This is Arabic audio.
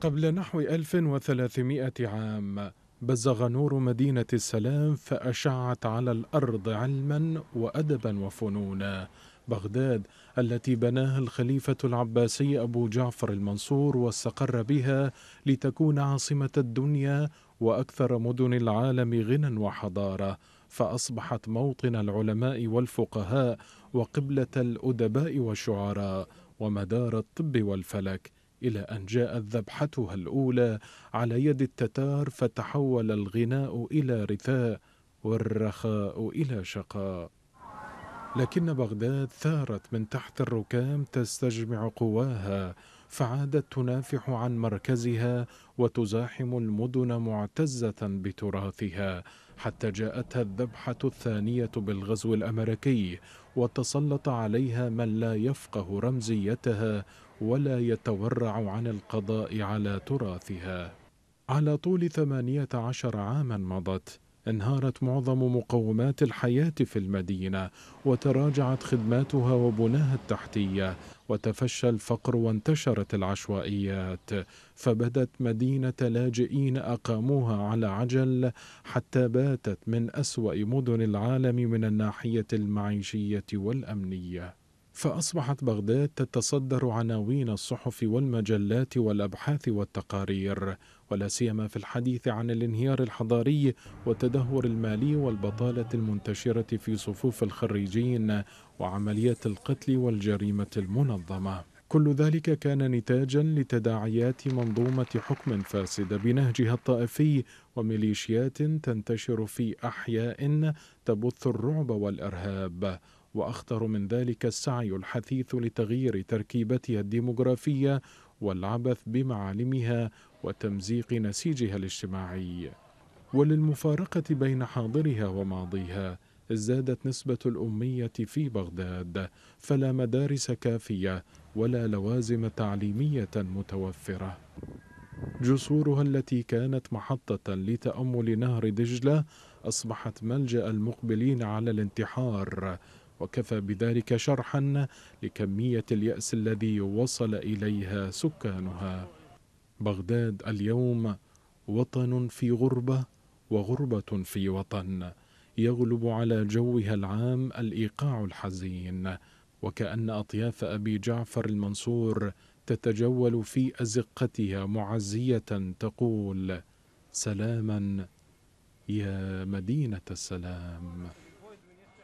قبل نحو 1300 عام بزغ نور مدينة السلام فأشعت على الأرض علما وأدبا وفنونا بغداد التي بناها الخليفة العباسي أبو جعفر المنصور واستقر بها لتكون عاصمة الدنيا وأكثر مدن العالم غنى وحضارة فأصبحت موطن العلماء والفقهاء وقبلة الأدباء والشعراء ومدار الطب والفلك إلى أن جاءت ذبحتها الأولى على يد التتار فتحول الغناء إلى رثاء والرخاء إلى شقاء لكن بغداد ثارت من تحت الركام تستجمع قواها فعادت تنافح عن مركزها وتزاحم المدن معتزة بتراثها حتى جاءتها الذبحة الثانية بالغزو الأمريكي وتسلط عليها من لا يفقه رمزيتها ولا يتورع عن القضاء على تراثها على طول ثمانية عشر عاما مضت انهارت معظم مقومات الحياة في المدينة وتراجعت خدماتها وبناها التحتية وتفشى الفقر وانتشرت العشوائيات فبدت مدينة لاجئين أقاموها على عجل حتى باتت من أسوأ مدن العالم من الناحية المعيشية والأمنية فأصبحت بغداد تتصدر عناوين الصحف والمجلات والأبحاث والتقارير ولا سيما في الحديث عن الانهيار الحضاري والتدهور المالي والبطالة المنتشرة في صفوف الخريجين وعمليات القتل والجريمة المنظمة كل ذلك كان نتاجا لتداعيات منظومة حكم فاسدة بنهجها الطائفي وميليشيات تنتشر في أحياء تبث الرعب والإرهاب واخطر من ذلك السعي الحثيث لتغيير تركيبتها الديموغرافيه والعبث بمعالمها وتمزيق نسيجها الاجتماعي وللمفارقه بين حاضرها وماضيها ازدادت نسبة الأمية في بغداد فلا مدارس كافية ولا لوازم تعليمية متوفرة جسورها التي كانت محطة لتأمل نهر دجلة أصبحت ملجأ المقبلين على الانتحار وكفى بذلك شرحا لكمية اليأس الذي وصل إليها سكانها بغداد اليوم وطن في غربة وغربة في وطن يغلب على جوها العام الإيقاع الحزين وكأن أطياف أبي جعفر المنصور تتجول في أزقتها معزية تقول سلاما يا مدينة السلام